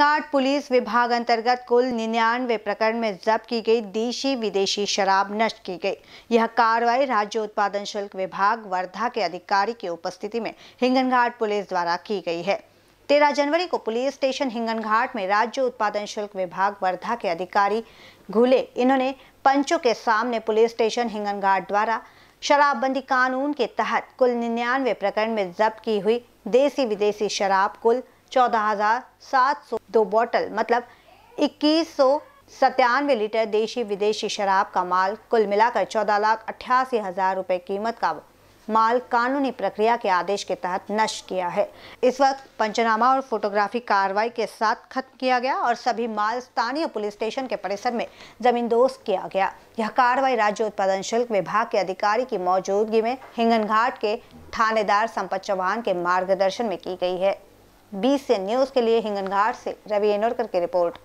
सिंगाट police विभाग अंतर्गत कुल निन्यानवे प्रकरण में जब्त की गई देशी विदेशी शराब नष्ट की गई यह कार्रवाई राज्य उत्पादन शुल्क विभाग वर्धा के अधिकारी की उपस्थिति में हिंगनघाट पुलिस द्वारा की गई है तेरह जनवरी को पुलिस स्टेशन हिंगनघाट में राज्य उत्पादन शुल्क विभाग वर्धा के अधिकारी घुले इन्होंने पंचों के सामने पुलिस स्टेशन हिंगनघाट द्वारा शराबबंदी कानून के तहत कुल निन्यानवे प्रकरण में जब्त की हुई देसी विदेशी शराब कुल चौदह हजार सात सौ दो बोतल मतलब इक्कीस सौ सत्तानवे लीटर देशी विदेशी शराब का माल कुल मिलाकर चौदह लाख अट्ठासी हजार रुपए कीमत का माल कानूनी प्रक्रिया के आदेश के तहत नष्ट किया है इस वक्त पंचनामा और फोटोग्राफी कार्रवाई के साथ खत्म किया गया और सभी माल स्थानीय पुलिस स्टेशन के परिसर में दोस्त किया गया यह कार्रवाई राज्य उत्पादन शुल्क विभाग के अधिकारी की मौजूदगी में हिंगन घाट के थानेदार संपत चौहान के मार्गदर्शन में की गई है बीस से न्यूज़ के लिए हिंगनघाट से रवि एनोरकर की रिपोर्ट